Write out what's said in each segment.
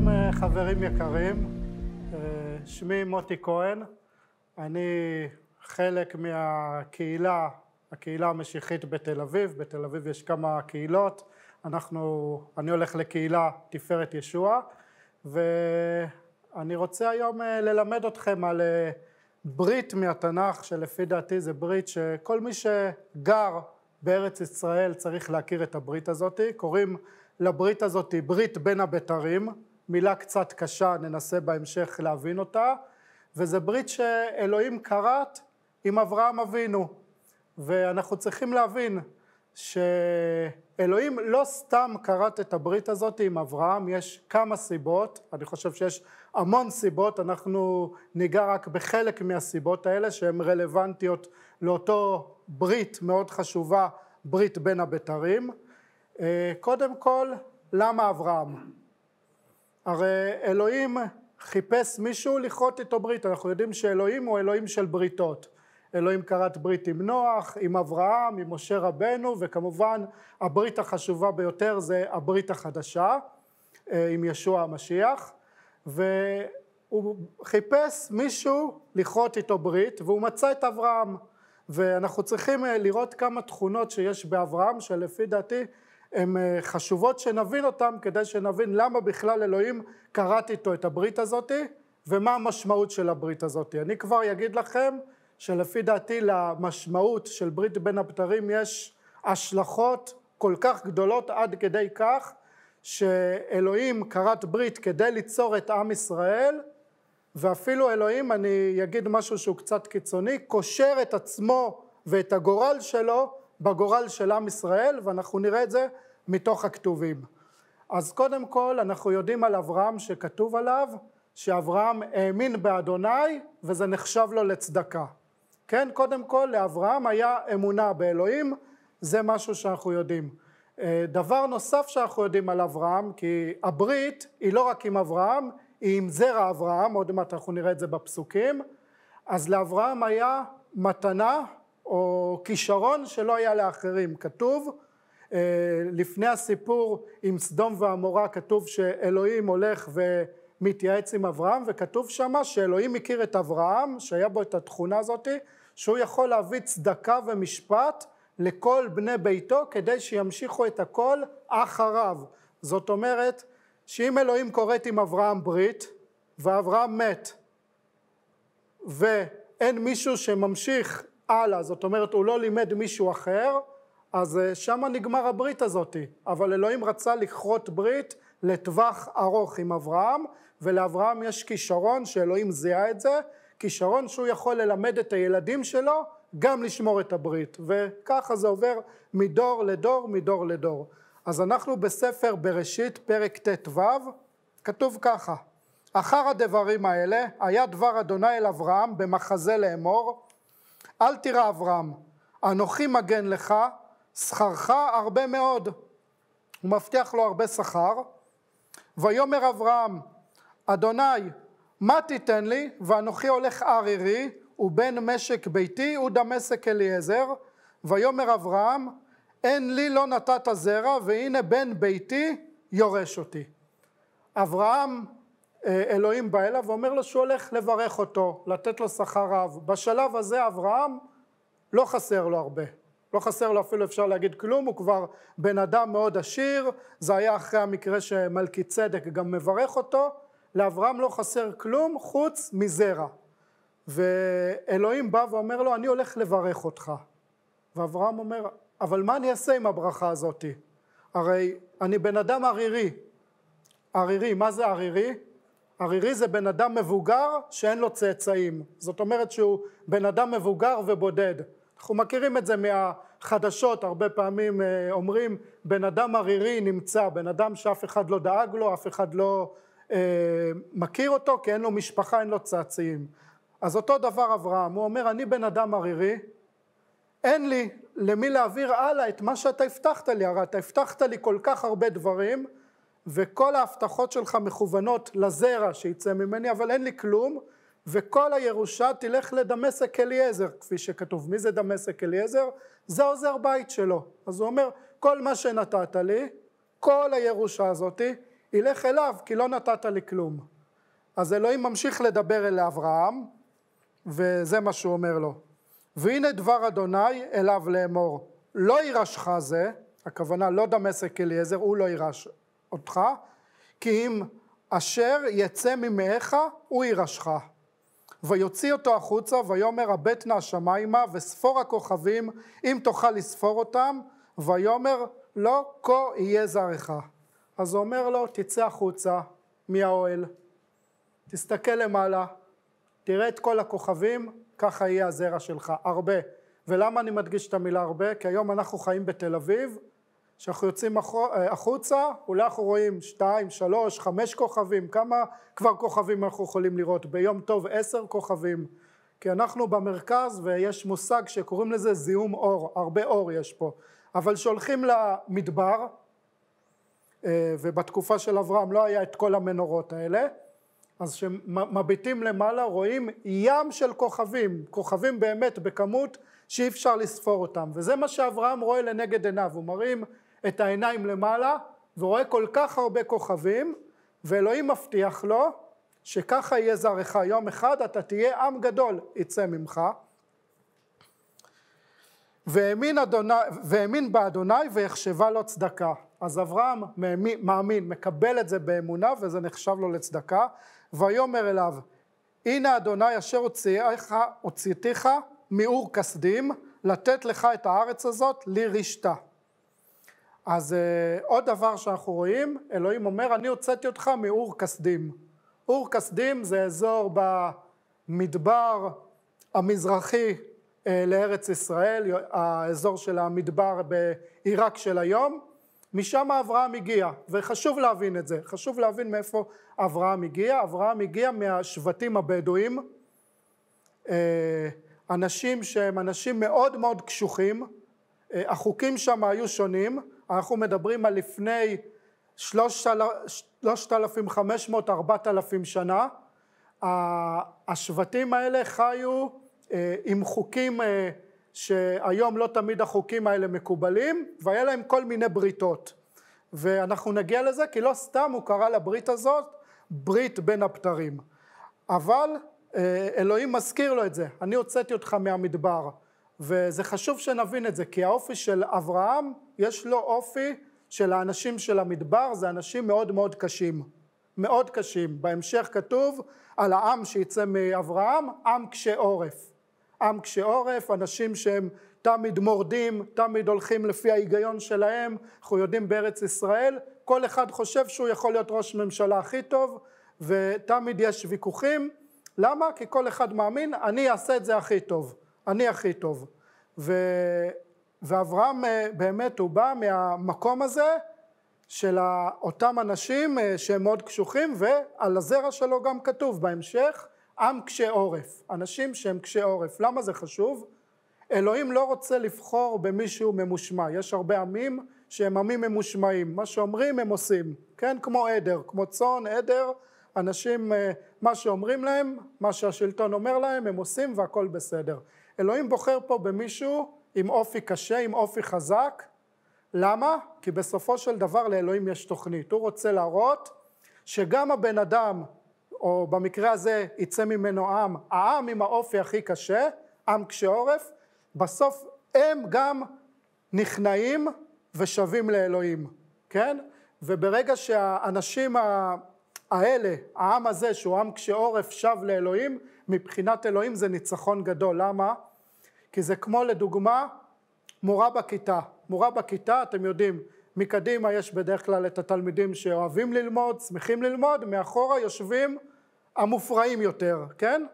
שלום אה, חברים יקרים, אה, שמי מוטי כהן, אני חלק מהקהילה, הקהילה המשיחית בתל אביב, בתל אביב יש כמה קהילות, אנחנו, אני הולך לקהילה תפארת ישוע ואני רוצה היום אה, ללמד אתכם על ברית מהתנ"ך שלפי דעתי זה ברית שכל מי שגר בארץ ישראל צריך להכיר את הברית הזאת, קוראים לברית הזאת ברית בין הבתרים, מילה קצת קשה, ננסה בהמשך להבין אותה, וזה ברית שאלוהים כרת עם אברהם אבינו. ואנחנו צריכים להבין שאלוהים לא סתם כרת את הברית הזאת עם אברהם, יש כמה סיבות, אני חושב שיש המון סיבות, אנחנו ניגע רק בחלק מהסיבות האלה שהן רלוונטיות לאותו ברית מאוד חשובה, ברית בין הבתרים. אה, קודם כל, למה אברהם? הרי אלוהים חיפש מישהו לכרות איתו ברית, אנחנו יודעים שאלוהים הוא אלוהים של בריתות. אלוהים כרת ברית עם נוח, עם אברהם, עם משה רבנו, וכמובן הברית החשובה ביותר זה הברית החדשה אה, עם ישוע המשיח, והוא חיפש מישהו לכרות איתו ברית והוא מצא את אברהם, ואנחנו צריכים אה, לראות כמה תכונות שיש באברהם שלפי דעתי הן אה, חשובות שנבין אותן כדי שנבין למה בכלל אלוהים כרת איתו את הברית הזאתי ומה המשמעות של הברית הזאתי. אני כבר אגיד לכם שלפי דעתי למשמעות של ברית בין הבתרים יש השלכות כל כך גדולות עד כדי כך שאלוהים כרת ברית כדי ליצור את עם ישראל ואפילו אלוהים, אני אגיד משהו שהוא קצת קיצוני, קושר את עצמו ואת הגורל שלו בגורל של עם ישראל, ואנחנו נראה את זה מתוך הכתובים. אז קודם כל אנחנו יודעים על אברהם שכתוב עליו שאברהם האמין באדוני וזה נחשב לו לצדקה. כן, קודם כל לאברהם היה אמונה באלוהים, זה משהו שאנחנו יודעים. אה, דבר נוסף שאנחנו יודעים על אברהם, כי הברית היא לא רק עם אברהם, היא עם זרע אברהם, עוד מעט אנחנו נראה את זה בפסוקים, אז לאברהם היה מתנה או כישרון שלא היה לאחרים. כתוב אה, לפני הסיפור עם סדום ועמורה כתוב שאלוהים הולך ומתייעץ עם אברהם וכתוב שמה שאלוהים הכיר את אברהם שהיה בו את התכונה הזאתי, שהוא יכול להביא צדקה ומשפט לכל בני ביתו כדי שימשיכו את הכל אחריו. זאת אומרת שאם אלוהים כורת עם אברהם ברית ואברהם מת ואין מישהו שממשיך הלאה, זאת אומרת הוא לא לימד מישהו אחר, אז אה, שמה נגמר הברית הזאת, אבל אלוהים רצה לכרות ברית לטווח ארוך עם אברהם, ולאברהם יש כישרון שאלוהים זיהה את זה, כישרון שהוא יכול ללמד את הילדים שלו גם לשמור את הברית, וככה זה עובר מדור לדור, מדור לדור. אז אנחנו בספר בראשית, פרק ט"ו, כתוב ככה: אחר הדברים האלה היה דבר אדוני אל אברהם במחזה לאמור אל תירא אברהם, אנוכי מגן לך, שכרך הרבה מאוד. הוא מבטיח לו הרבה שכר. ויאמר אברהם, אדוני, מה תיתן לי? ואנוכי הולך ערירי, ובן משק ביתי ודמשק אליעזר. ויאמר אברהם, אין לי לא נתת זרע, והנה בן ביתי יורש אותי. אברהם אה, אלוהים בא אליו ואומר לו שהוא הולך לברך אותו, לתת לו שכר רב. בשלב הזה אברהם לא חסר לו הרבה. לא חסר לו אפילו אפשר להגיד כלום, הוא כבר בן אדם מאוד עשיר, זה היה אחרי המקרה שמלכי צדק גם מברך אותו, לאברהם לא חסר כלום חוץ מזרע. ואלוהים בא ואומר לו, אני הולך לברך אותך. ואברהם אומר, אבל מה אני אעשה עם הברכה הזאתי? הרי אני בן אדם ערירי. ערירי, מה זה ערירי? ערירי זה בן אדם מבוגר שאין לו צאצאים, זאת אומרת שהוא בן אדם מבוגר ובודד. אנחנו מכירים את זה מהחדשות, הרבה פעמים אה, אומרים בן אדם ערירי נמצא, בן אדם שאף אחד לא דאג לו, אף אחד לא אה, מכיר אותו, כי אין לו משפחה, אין לו צאצאים. אז אותו דבר אברהם, הוא אומר אני בן אדם ערירי, אין לי למי להעביר הלאה את מה שאתה הבטחת לי, הרי אתה הבטחת לי כל כך הרבה דברים, וכל ההבטחות שלך מכוונות לזרע שיצא ממני, אבל אין לי כלום, וכל הירושה תלך לדמשק אליעזר, כפי שכתוב. מי זה דמשק אליעזר? זה עוזר בית שלו. אז הוא אומר, כל מה שנתת לי, כל הירושה הזאתי, ילך אליו, כי לא נתת לי כלום. אז אלוהים ממשיך לדבר אל אברהם, וזה מה שהוא אומר לו. והנה דבר אדוני אליו לאמור, לא יירשך זה, הכוונה לא דמשק אליעזר, הוא לא יירש אותך, כי אם אשר יצא ממאיך הוא יירשך. ויוציא אותו החוצה ויאמר הבט נא השמיימה וספור הכוכבים אם תוכל לספור אותם ויאמר לא כה יהיה זרעך. אז הוא אומר לו תצא החוצה מהאוהל תסתכל למעלה תראה את כל הכוכבים ככה יהיה הזרע שלך הרבה ולמה אני מדגיש את המילה הרבה כי היום אנחנו חיים בתל אביב כשאנחנו יוצאים אה, החוצה, אולי אנחנו רואים שתיים, שלוש, חמש כוכבים, כמה כבר כוכבים אנחנו יכולים לראות? ביום טוב עשר כוכבים, כי אנחנו במרכז ויש מושג שקוראים לזה זיהום אור, הרבה אור יש פה, אבל שהולכים למדבר, אה, ובתקופה של אברהם לא היה את כל המנורות האלה, אז כשמביטים למעלה רואים ים של כוכבים, כוכבים באמת בכמות שאי אפשר לספור אותם, וזה מה שאברהם רואה לנגד עיניו, הוא מראים את העיניים למעלה ורואה כל כך הרבה כוכבים, ואלוהים מבטיח לו שככה יהיה זרעך. יום אחד אתה תהיה עם גדול יצא ממך. והאמין, אדוני, והאמין באדוני והחשבה לו צדקה. אז אברהם מאמין, מאמין, מקבל את זה באמונה וזה נחשב לו לצדקה. ויאמר אליו, הנה אדוני אשר הוציאך, הוציאתיך מאור כסדים, לתת לך את הארץ הזאת לרשתה. אז uh, עוד דבר שאנחנו רואים, אלוהים אומר, אני הוצאתי אותך מאור כסדים. אור כסדים זה אזור במדבר המזרחי uh, לארץ ישראל, האזור של המדבר בעיראק של היום, משם אברהם הגיע, וחשוב להבין את זה, חשוב להבין מאיפה אברהם הגיע, אברהם הגיע מהשבטים הבדואים, אה, אנשים שהם אנשים מאוד מאוד קשוחים, החוקים שם היו שונים, אנחנו מדברים על לפני שלושת אלפים חמש מאות ארבעת אלפים שנה. השבטים האלה חיו אה, עם חוקים אה, שהיום לא תמיד החוקים האלה מקובלים, והיה להם כל מיני בריתות. ואנחנו נגיע לזה כי לא סתם הוא קרא לברית הזאת ברית בין הבתרים. אבל אה, אלוהים מזכיר לו את זה, אני הוצאתי אותך מהמדבר. וזה חשוב שנבין את זה, כי האופי של אברהם, יש לו אופי של האנשים של המדבר, זה אנשים מאוד מאוד קשים. מאוד קשים. בהמשך כתוב על העם שיצא מאברהם, עם קשה עורף. עם קשה עורף, אנשים שהם תמיד מורדים, תמיד הולכים לפי ההיגיון שלהם, אנחנו יודעים בארץ ישראל, כל אחד חושב שהוא יכול להיות ראש ממשלה הכי טוב, ותמיד יש ויכוחים. למה? כי כל אחד מאמין, אני אעשה את זה הכי טוב. אני הכי טוב. ו... ואברהם אה, באמת הוא בא מהמקום הזה של אותם אנשים אה, שהם מאוד קשוחים ועל הזרע שלו גם כתוב בהמשך עם קשה עורף, אנשים שהם קשה עורף. למה זה חשוב? אלוהים לא רוצה לבחור במישהו ממושמע, יש הרבה עמים שהם עמים ממושמעים, מה שאומרים הם עושים, כן? כמו עדר, כמו צאן, עדר, אנשים, אה, מה שאומרים להם, מה שהשלטון אומר להם, הם עושים והכל בסדר. אלוהים בוחר פה במישהו עם אופי קשה, עם אופי חזק. למה? כי בסופו של דבר לאלוהים יש תוכנית. הוא רוצה להראות שגם הבן אדם, או במקרה הזה יצא ממנו עם, העם עם האופי הכי קשה, עם קשה עורף, בסוף הם גם נכנעים ושווים לאלוהים, כן? וברגע שהאנשים האלה, העם הזה שהוא עם קשה עורף שב לאלוהים, מבחינת אלוהים זה ניצחון גדול. למה? כי זה כמו לדוגמה מורה בכיתה. מורה בכיתה, אתם יודעים, מקדימה יש בדרך כלל את התלמידים שאוהבים ללמוד, שמחים ללמוד, מאחורה יושבים המופרעים יותר, כן?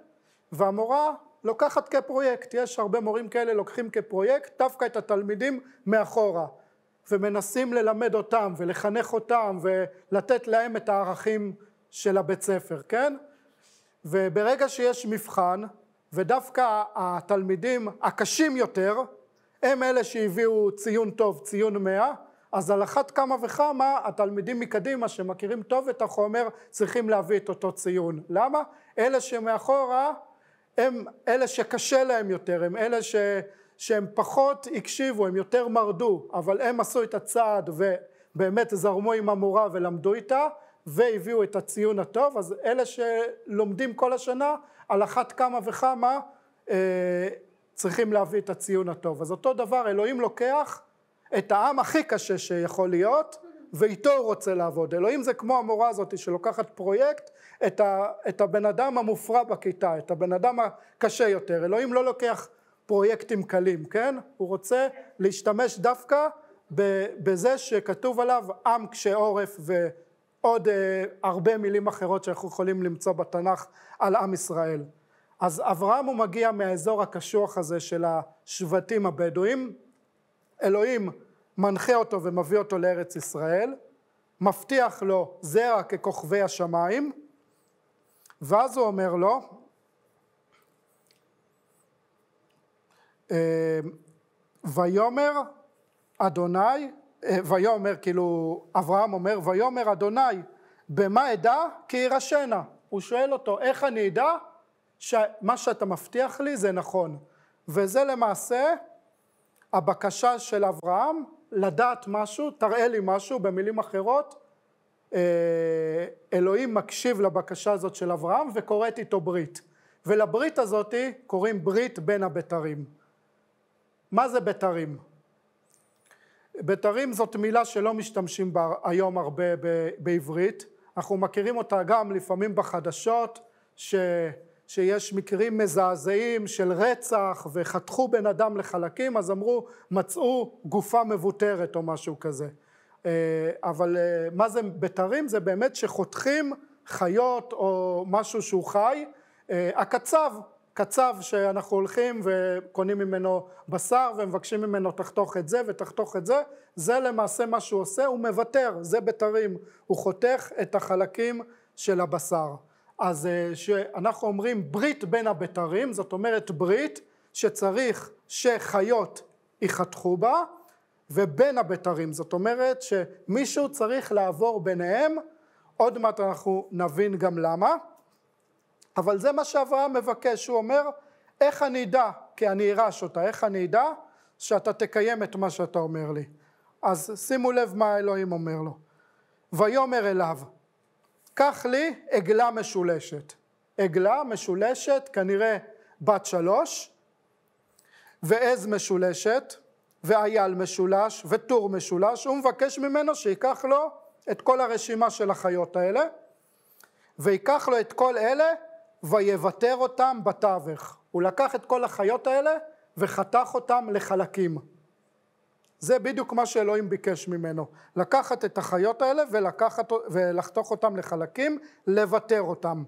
והמורה לוקחת כפרויקט, יש הרבה מורים כאלה לוקחים כפרויקט דווקא את התלמידים מאחורה ומנסים ללמד אותם ולחנך אותם ולתת להם את הערכים של הבית ספר, כן? וברגע שיש מבחן ודווקא התלמידים הקשים יותר, הם אלה שהביאו ציון טוב, ציון מאה, אז על אחת כמה וכמה התלמידים מקדימה שמכירים טוב את החומר צריכים להביא את אותו ציון. למה? אלה שמאחורה הם אלה שקשה להם יותר, הם אלה ש... שהם פחות הקשיבו, הם יותר מרדו, אבל הם עשו את הצעד ובאמת זרמו עם המורה ולמדו איתה והביאו את הציון הטוב, אז אלה שלומדים כל השנה על אחת כמה וכמה אה, צריכים להביא את הציון הטוב. אז אותו דבר, אלוהים לוקח את העם הכי קשה שיכול להיות, ואיתו הוא רוצה לעבוד. אלוהים זה כמו המורה הזאת שלוקחת פרויקט, את, ה, את הבן אדם המופרע בכיתה, את הבן אדם הקשה יותר. אלוהים לא לוקח פרויקטים קלים, כן? הוא רוצה להשתמש דווקא בזה שכתוב עליו עם קשה עורף ו... עוד אה, הרבה מילים אחרות שאנחנו יכולים למצוא בתנ"ך על עם ישראל. אז אברהם הוא מגיע מהאזור הקשוח הזה של השבטים הבדואים, אלוהים מנחה אותו ומביא אותו לארץ ישראל, מבטיח לו זרע ככוכבי השמיים, ואז הוא אומר לו, אה, ויאמר אדוני ויאמר, כאילו, אברהם אומר, ויאמר אדוני, במה אדע כי ירשנה? הוא שואל אותו, איך אני אדע שמה שאתה מבטיח לי זה נכון? וזה למעשה הבקשה של אברהם, לדעת משהו, תראה לי משהו, במילים אחרות, אה, אלוהים מקשיב לבקשה הזאת של אברהם וקוראת איתו ברית. ולברית הזאת קוראים ברית בין הבתרים. מה זה בתרים? בתרים זאת מילה שלא משתמשים בה היום הרבה בעברית, אנחנו מכירים אותה גם לפעמים בחדשות, ש, שיש מקרים מזעזעים של רצח וחתכו בן אדם לחלקים, אז אמרו מצאו גופה מבוטרת או משהו כזה. אה, אבל אה, מה זה בתרים? זה באמת שחותכים חיות או משהו שהוא חי. אה, הקצב קצב שאנחנו הולכים וקונים ממנו בשר ומבקשים ממנו תחתוך את זה ותחתוך את זה, זה למעשה מה שהוא עושה, הוא מוותר, זה בתרים, הוא חותך את החלקים של הבשר. אז אה, אנחנו אומרים ברית בין הבתרים, זאת אומרת ברית שצריך שחיות ייחתכו בה, ובין הבתרים, זאת אומרת שמישהו צריך לעבור ביניהם, עוד מעט אנחנו נבין גם למה. אבל זה מה שאברהם מבקש, הוא אומר, איך אני אדע, כי אני ארש אותה, איך אני אדע שאתה תקיים את מה שאתה אומר לי. אז שימו לב מה האלוהים אומר לו. ויאמר אליו, קח לי עגלה משולשת. עגלה משולשת, כנראה בת שלוש, ועז משולשת, ואייל משולש, וטור משולש, הוא מבקש ממנו שייקח לו את כל הרשימה של החיות האלה, וייקח לו את כל אלה ויבטר אותם בתווך. הוא לקח את כל החיות האלה וחתך אותם לחלקים. זה בדיוק מה שאלוהים ביקש ממנו, לקחת את החיות האלה ולקחת, ולחתוך אותם לחלקים, לוותר אותם.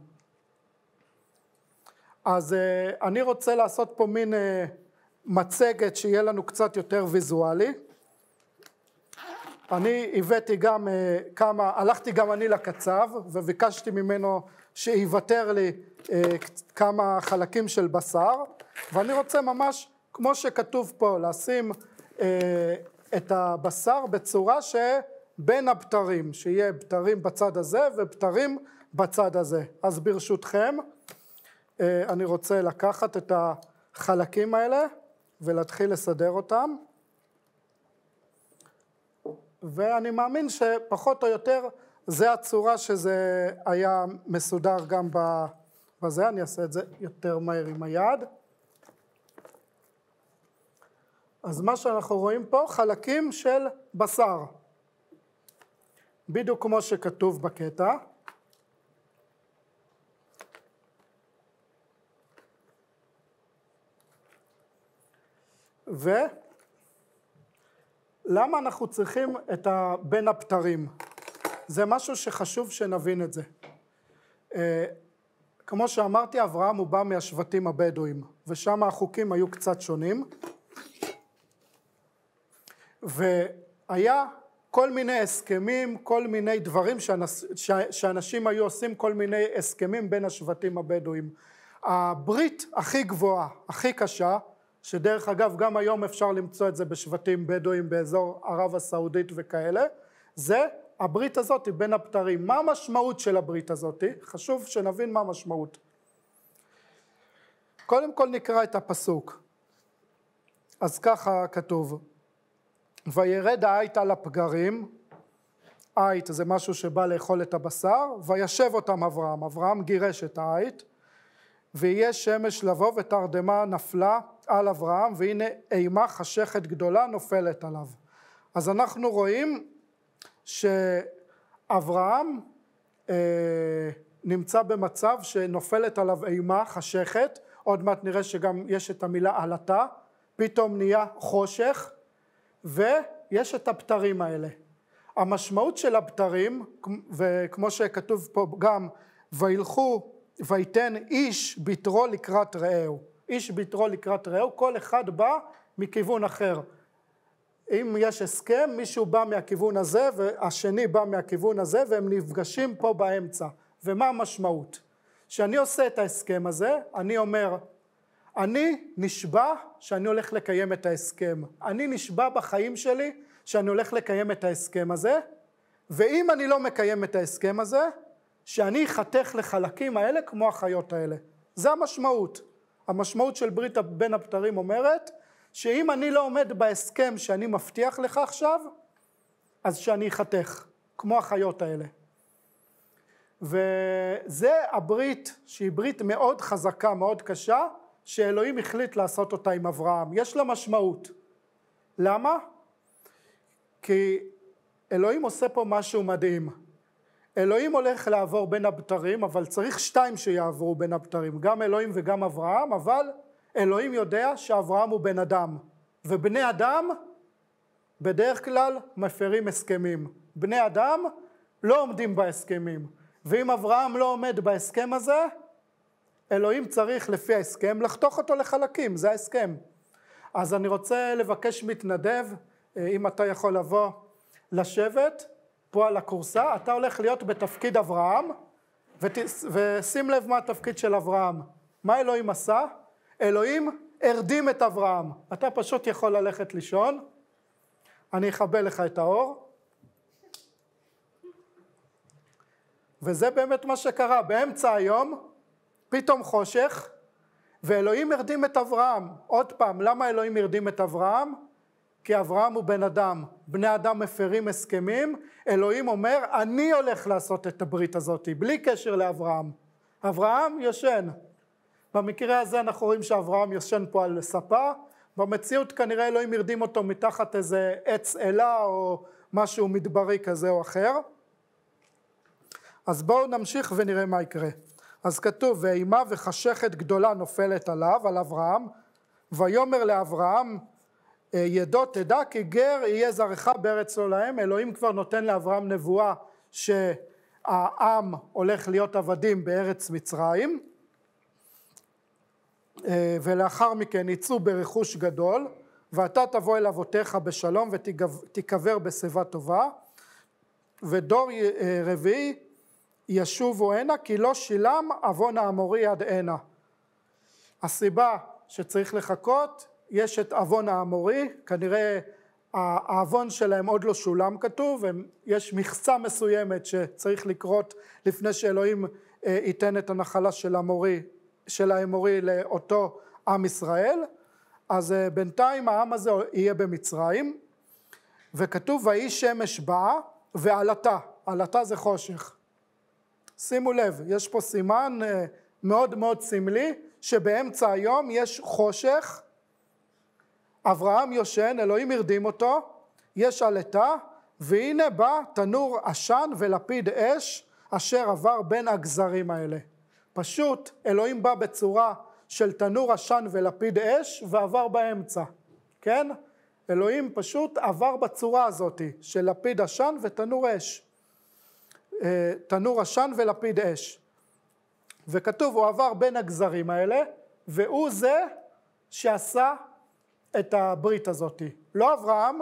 אז אה, אני רוצה לעשות פה מין אה, מצגת שיהיה לנו קצת יותר ויזואלי. אני הבאתי גם אה, כמה, הלכתי גם אני לקצב וביקשתי ממנו שיוותר לי אה, כמה חלקים של בשר, ואני רוצה ממש, כמו שכתוב פה, לשים אה, את הבשר בצורה שבין הבתרים, שיהיה בתרים בצד הזה ובתרים בצד הזה. אז ברשותכם, אה, אני רוצה לקחת את החלקים האלה ולהתחיל לסדר אותם. ואני מאמין שפחות או יותר זה הצורה שזה היה מסודר גם בזה, אני אעשה את זה יותר מהר עם היד. אז מה שאנחנו רואים פה, חלקים של בשר. בדיוק כמו שכתוב בקטע. ולמה אנחנו צריכים את בין הבתרים? זה משהו שחשוב שנבין את זה. אה, כמו שאמרתי, אברהם הוא בא מהשבטים הבדואים, ושם החוקים היו קצת שונים, והיה כל מיני הסכמים, כל מיני דברים שאנס, ש, שאנשים היו עושים, כל מיני הסכמים בין השבטים הבדואים. הברית הכי גבוהה, הכי קשה, שדרך אגב גם היום אפשר למצוא את זה בשבטים בדואים באזור ערב הסעודית וכאלה, זה הברית הזאת היא בין הבתרים. מה המשמעות של הברית הזאת? חשוב שנבין מה המשמעות. קודם כל נקרא את הפסוק. אז ככה כתוב, וירד העית על הפגרים, עית זה משהו שבא לאכול את הבשר, וישב אותם אברהם, אברהם גירש את העית, ויהיה שמש לבוא ותרדמה נפלה על אברהם, והנה אימה חשכת גדולה נופלת עליו. אז אנחנו רואים שאברהם אה, נמצא במצב שנופלת עליו אימה חשכת, עוד מעט נראה שגם יש את המילה עלתה, פתאום נהיה חושך ויש את הבתרים האלה. המשמעות של הבתרים, וכמו שכתוב פה גם, וילכו ויתן איש ביתרו לקראת רעהו. איש ביתרו לקראת רעהו, כל אחד בא מכיוון אחר. אם יש הסכם, מישהו בא מהכיוון הזה והשני בא מהכיוון הזה והם נפגשים פה באמצע. ומה המשמעות? כשאני עושה את ההסכם הזה, אני אומר, אני נשבע שאני הולך לקיים את ההסכם. אני נשבע בחיים שלי שאני הולך לקיים את ההסכם הזה, ואם אני לא מקיים את ההסכם הזה, שאני אחתך לחלקים האלה כמו החיות האלה. זה המשמעות. המשמעות של ברית בין הבתרים אומרת, שאם אני לא עומד בהסכם שאני מבטיח לך עכשיו, אז שאני אחתך, כמו החיות האלה. וזה הברית, שהיא ברית מאוד חזקה, מאוד קשה, שאלוהים החליט לעשות אותה עם אברהם. יש לה משמעות. למה? כי אלוהים עושה פה משהו מדהים. אלוהים הולך לעבור בין הבתרים, אבל צריך שתיים שיעברו בין הבתרים, גם אלוהים וגם אברהם, אבל אלוהים יודע שאברהם הוא בן אדם, ובני אדם בדרך כלל מפרים הסכמים. בני אדם לא עומדים בהסכמים, ואם אברהם לא עומד בהסכם הזה, אלוהים צריך לפי ההסכם לחתוך אותו לחלקים, זה ההסכם. אז אני רוצה לבקש מתנדב, אה, אם אתה יכול לבוא, לשבת פה על הכורסה, אתה הולך להיות בתפקיד אברהם, ות... ושים לב מה התפקיד של אברהם. מה אלוהים עשה? אלוהים הרדים את אברהם. אתה פשוט יכול ללכת לישון, אני אכבה לך את האור. וזה באמת מה שקרה, באמצע היום פתאום חושך ואלוהים הרדים את אברהם. עוד פעם, למה אלוהים הרדים את אברהם? כי אברהם הוא בן אדם, בני אדם מפרים הסכמים, אלוהים אומר אני הולך לעשות את הברית הזאת, בלי קשר לאברהם. אברהם ישן, במקרה הזה אנחנו רואים שאברהם ישן פה על ספה, במציאות כנראה אלוהים הרדים אותו מתחת איזה עץ אלה או משהו מדברי כזה או אחר. אז בואו נמשיך ונראה מה יקרה. אז כתוב, ואימה וחשכת גדולה נופלת עליו, על אברהם, ויאמר לאברהם, אה, ידו תדע כי גר יהיה זרעך בארץ לא להם, אלוהים כבר נותן לאברהם נבואה שהעם הולך להיות עבדים בארץ מצרים, אה, ולאחר מכן יצאו ברכוש גדול, ואתה תבוא אל אבותיך בשלום ותיקבר בשיבה טובה, ודור אה, רביעי ישובו הנה, כי לא שילם עוון האמורי עד הנה. הסיבה שצריך לחכות, יש את עוון האמורי, כנראה העוון שלהם עוד לא שולם כתוב, יש מכסה מסוימת שצריך לקרות לפני שאלוהים אה, ייתן את הנחלה של המורי של האמורי לאותו עם ישראל, אז אה, בינתיים העם הזה יהיה במצרים, וכתוב ויהי שמש באה ועלתה, עלתה זה חושך. שימו לב, יש פה סימן אה, מאוד מאוד סמלי, שבאמצע היום יש חושך, אברהם יושן, אלוהים הרדים אותו, יש עלתה, והנה בא תנור עשן ולפיד אש אשר עבר בין הגזרים האלה. פשוט אלוהים בא בצורה של תנור עשן ולפיד אש ועבר באמצע, כן? אלוהים פשוט עבר בצורה הזאת של לפיד עשן ותנור אש. אה, תנור עשן ולפיד אש. וכתוב הוא עבר בין הגזרים האלה והוא זה שעשה את הברית הזאת. לא אברהם,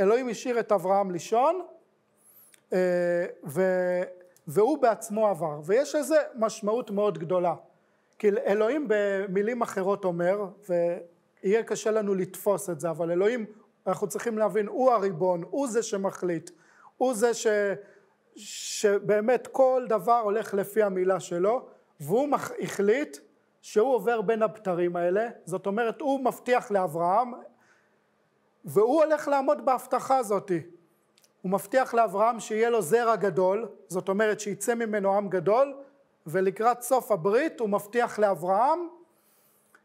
אלוהים השאיר את אברהם לישון אה, ו... והוא בעצמו עבר, ויש לזה משמעות מאוד גדולה. כי אלוהים במילים אחרות אומר, ויהיה קשה לנו לתפוס את זה, אבל אלוהים, אנחנו צריכים להבין, הוא הריבון, הוא זה שמחליט, הוא זה ש... שבאמת כל דבר הולך לפי המילה שלו, והוא מח... החליט שהוא עובר בין הבתרים האלה, זאת אומרת הוא מבטיח לאברהם, והוא הולך לעמוד בהבטחה הזאתי. הוא מבטיח לאברהם שיהיה לו זרע גדול, זאת אומרת שיצא ממנו עם גדול, ולקראת סוף הברית הוא מבטיח לאברהם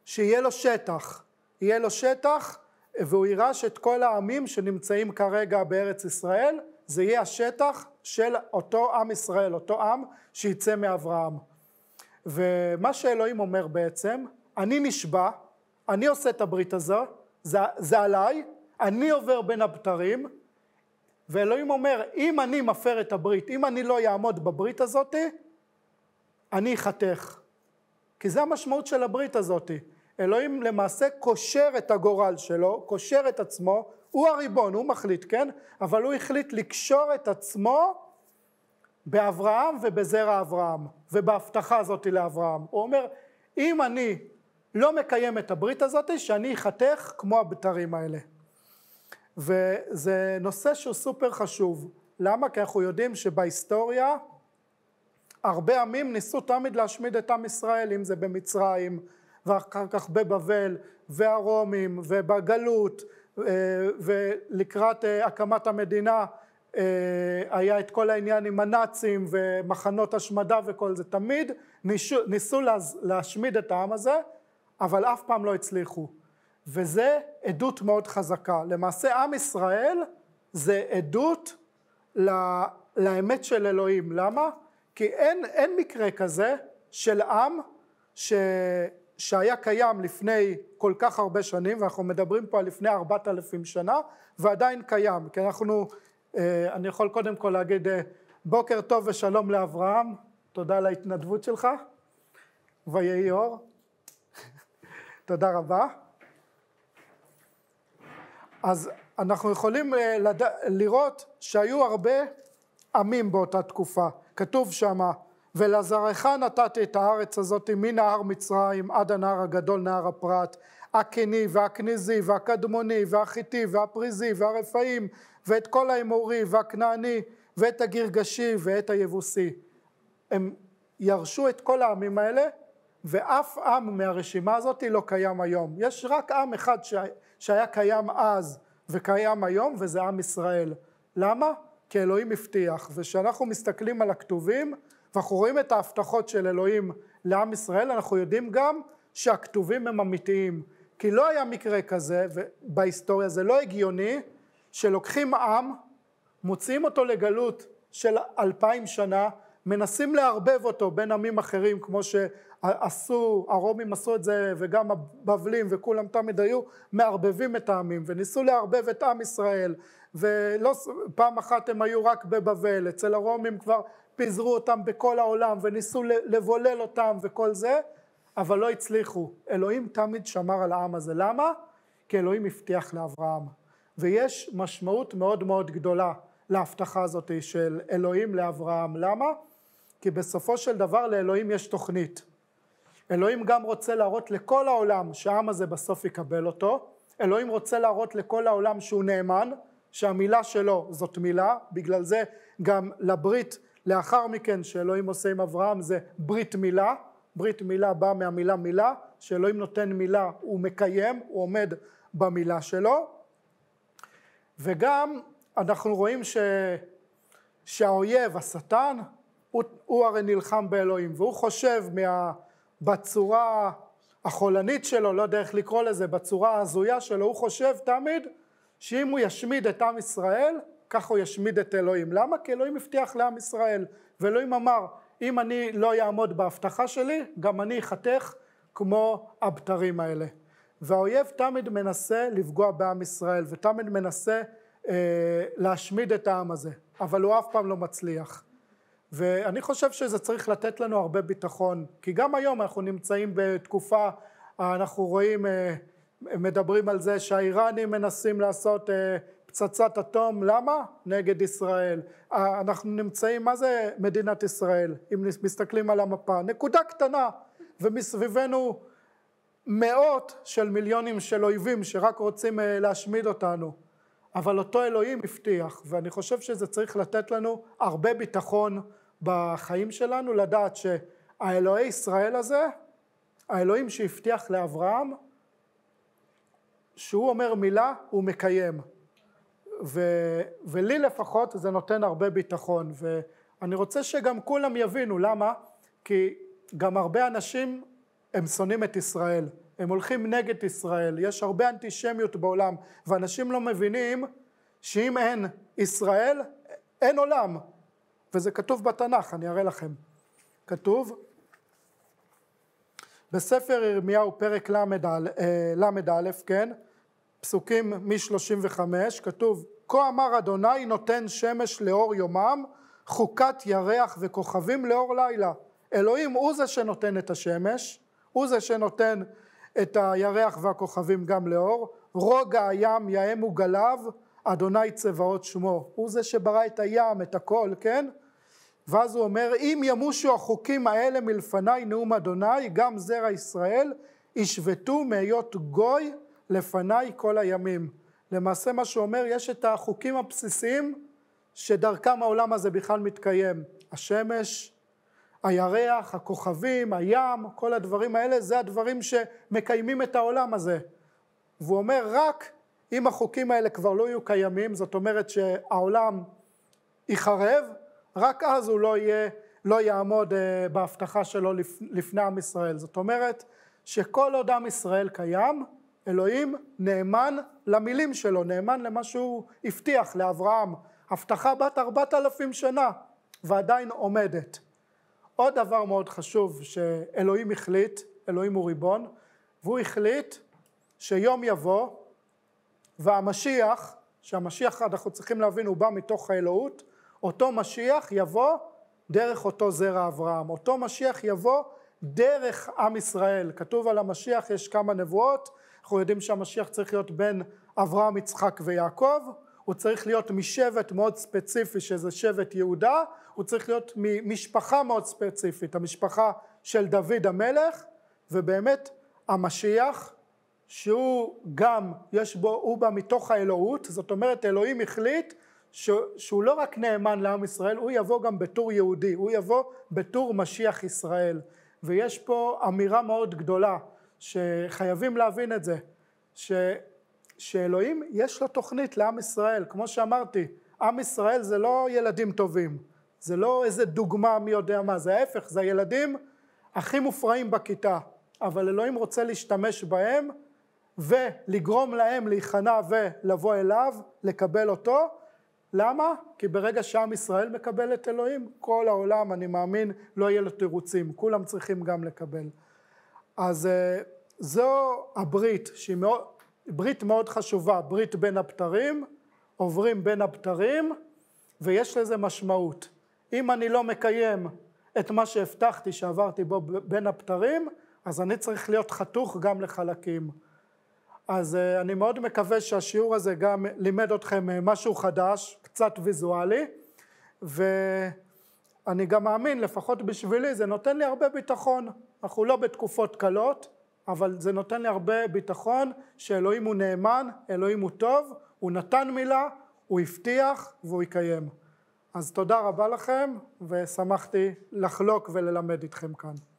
שיהיה לו שטח, יהיה לו שטח והוא יירש את כל העמים שנמצאים כרגע בארץ ישראל, זה יהיה השטח של אותו עם ישראל, אותו עם שיצא מאברהם. ומה שאלוהים אומר בעצם, אני נשבע, אני עושה את הברית הזו, זה, זה עליי, אני עובר בין הבתרים, ואלוהים אומר, אם אני מפר את הברית, אם אני לא אעמוד בברית הזאתי, אני אחתך. כי זה המשמעות של הברית הזאתי. אלוהים למעשה קושר את הגורל שלו, קושר את עצמו, הוא הריבון, הוא מחליט, כן? אבל הוא החליט לקשור את עצמו באברהם ובזרע אברהם, ובהבטחה הזאת לאברהם. הוא אומר, אם אני לא מקיים את הברית הזאת, שאני אחתך כמו הבתרים האלה. וזה נושא שהוא סופר חשוב. למה? כי אנחנו יודעים שבהיסטוריה הרבה עמים ניסו תמיד להשמיד את עם ישראל, אם זה במצרים, ואחר כך בבבל, והרומים, ובגלות, אה, ולקראת אה, הקמת המדינה אה, היה את כל העניין עם הנאצים ומחנות השמדה וכל זה, תמיד ניסו להשמיד את העם הזה, אבל אף פעם לא הצליחו. וזה עדות מאוד חזקה. למעשה עם ישראל זה עדות ל... לאמת של אלוהים. למה? כי אין, אין מקרה כזה של עם ש... שהיה קיים לפני כל כך הרבה שנים, ואנחנו מדברים פה על לפני ארבעת אלפים שנה, ועדיין קיים, כי אנחנו, אה, אני יכול קודם כל להגיד אה, בוקר טוב ושלום לאברהם, תודה על ההתנדבות שלך, ויהי אור, תודה רבה. אז אנחנו יכולים אה, לד... לראות שהיו הרבה עמים באותה תקופה. כתוב שמה, ולזרעך נתתי את הארץ הזאת מנהר מצרים עד הנהר הגדול נהר הפרת, הקני והכנזי והקדמוני והחיטי והפריזי והרפאים ואת כל האמורי והכנעני ואת הגרגשי ואת היבוסי. הם ירשו את כל העמים האלה ואף עם מהרשימה הזאת לא קיים היום. יש רק עם אחד ש... שהיה קיים אז וקיים היום, וזה עם ישראל. למה? כי אלוהים הבטיח. וכשאנחנו מסתכלים על הכתובים, ואנחנו רואים את ההבטחות של אלוהים לעם ישראל, אנחנו יודעים גם שהכתובים הם אמיתיים. כי לא היה מקרה כזה בהיסטוריה, זה לא הגיוני שלוקחים עם, מוציאים אותו לגלות של אלפיים שנה, מנסים לערבב אותו בין עמים אחרים כמו ש... עשו, הרומים עשו את זה וגם הבבלים וכולם תמיד היו מערבבים את העמים וניסו לערבב את עם ישראל ולא פעם אחת הם היו רק בבבל, אצל הרומים כבר פיזרו אותם בכל העולם וניסו לבולל אותם וכל זה אבל לא הצליחו, אלוהים תמיד שמר על העם הזה, למה? כי אלוהים הבטיח לאברהם ויש משמעות מאוד מאוד גדולה להבטחה הזאת של אלוהים לאברהם, למה? כי בסופו של דבר לאלוהים יש תוכנית. אלוהים גם רוצה להראות לכל העולם שהעם הזה בסוף יקבל אותו, אלוהים רוצה להראות לכל העולם שהוא נאמן, שהמילה שלו זאת מילה, בגלל זה גם לברית לאחר מכן שאלוהים עושה עם אברהם זה ברית מילה, ברית מילה באה מהמילה מילה, שאלוהים נותן מילה הוא מקיים, הוא עומד במילה שלו, וגם אנחנו רואים ש... שהאויב, השטן, הוא, הוא הרי נלחם באלוהים, והוא חושב מה... בצורה החולנית שלו, לא יודע איך לקרוא לזה, בצורה ההזויה שלו, הוא חושב תמיד שאם הוא ישמיד את עם ישראל, כך הוא ישמיד את אלוהים. למה? כי אלוהים הבטיח לעם ישראל, ואלוהים אמר, אם אני לא אעמוד בהבטחה שלי, גם אני אחתך כמו הבתרים האלה. והאויב תמיד מנסה לפגוע בעם ישראל, ותמיד מנסה אה, להשמיד את העם הזה, אבל הוא אף פעם לא מצליח. ואני חושב שזה צריך לתת לנו הרבה ביטחון, כי גם היום אנחנו נמצאים בתקופה, אנחנו רואים, אה, מדברים על זה שהאיראנים מנסים לעשות אה, פצצת אטום, למה? נגד ישראל. אה, אנחנו נמצאים, מה זה מדינת ישראל, אם מסתכלים על המפה? נקודה קטנה, ומסביבנו מאות של מיליונים של אויבים שרק רוצים להשמיד אותנו. אבל אותו אלוהים הבטיח, ואני חושב שזה צריך לתת לנו הרבה ביטחון, בחיים שלנו, לדעת שהאלוהי ישראל הזה, האלוהים שהבטיח לאברהם, שהוא אומר מילה, הוא מקיים. ו, ולי לפחות זה נותן הרבה ביטחון, ואני רוצה שגם כולם יבינו, למה? כי גם הרבה אנשים, הם שונאים את ישראל, הם הולכים נגד ישראל, יש הרבה אנטישמיות בעולם, ואנשים לא מבינים שאם אין ישראל, אין עולם, וזה כתוב בתנ"ך, אני אראה לכם. כתוב בספר ירמיהו פרק ל"א, כן, פסוקים מ-35, כתוב, כה אמר אדוני נותן שמש לאור יומם, חוקת ירח וכוכבים לאור לילה. אלוהים הוא זה שנותן את השמש, הוא זה שנותן את הירח והכוכבים גם לאור, רוגע הים יאם וגליו, אדוני צבאות שמו, הוא זה שברא את הים, את הכל, כן? ואז הוא אומר, אם ימושו החוקים האלה מלפניי נאום אדוני, גם זרע ישראל ישבתו מהיות גוי לפניי כל הימים. למעשה מה אומר, יש את החוקים הבסיסיים שדרכם העולם הזה בכלל מתקיים. השמש, הירח, הכוכבים, הים, כל הדברים האלה, זה הדברים שמקיימים את העולם הזה. והוא אומר, רק אם החוקים האלה כבר לא יהיו קיימים, זאת אומרת שהעולם ייחרב, רק אז הוא לא, יהיה, לא יעמוד אה, בהבטחה שלו לפני עם ישראל. זאת אומרת שכל עוד עם ישראל קיים, אלוהים נאמן למילים שלו, נאמן למה שהוא הבטיח לאברהם, הבטחה בת ארבעת אלפים שנה ועדיין עומדת. עוד דבר מאוד חשוב שאלוהים החליט, אלוהים הוא ריבון, והוא החליט שיום יבוא והמשיח, שהמשיח אנחנו צריכים להבין הוא בא מתוך האלוהות, אותו משיח יבוא דרך אותו זרע אברהם, אותו משיח יבוא דרך עם ישראל. כתוב על המשיח יש כמה נבואות, אנחנו יודעים שהמשיח צריך להיות בן אברהם, יצחק ויעקב, הוא צריך להיות משבט מאוד ספציפי שזה שבט יהודה, הוא צריך להיות ממשפחה מאוד ספציפית, המשפחה של דוד המלך, ובאמת המשיח שהוא גם, יש בו, הוא בא מתוך האלוהות, זאת אומרת אלוהים החליט ש, שהוא לא רק נאמן לעם ישראל, הוא יבוא גם בתור יהודי, הוא יבוא בתור משיח ישראל. ויש פה אמירה מאוד גדולה, שחייבים להבין את זה, ש, שאלוהים יש לו תוכנית לעם ישראל, כמו שאמרתי, עם ישראל זה לא ילדים טובים, זה לא איזה דוגמה מי יודע מה, זה ההפך, זה הילדים הכי מופרעים בכיתה, אבל אלוהים רוצה להשתמש בהם ולגרום להם להיכנע ולבוא אליו, לקבל אותו, למה? כי ברגע שעם ישראל מקבל את אלוהים, כל העולם, אני מאמין, לא יהיה לו תירוצים, כולם צריכים גם לקבל. אז אה, זו הברית, שהיא מאוד, ברית מאוד חשובה, ברית בין הבתרים, עוברים בין הבתרים, ויש לזה משמעות. אם אני לא מקיים את מה שהבטחתי שעברתי בו בין הבתרים, אז אני צריך להיות חתוך גם לחלקים. אז אה, אני מאוד מקווה שהשיעור הזה גם לימד אתכם אה, משהו חדש, קצת ויזואלי, ואני גם מאמין, לפחות בשבילי, זה נותן לי הרבה ביטחון. אנחנו לא בתקופות קלות, אבל זה נותן לי הרבה ביטחון שאלוהים הוא נאמן, אלוהים הוא טוב, הוא נתן מילה, הוא הבטיח והוא יקיים. אז תודה רבה לכם, ושמחתי לחלוק וללמד איתכם כאן.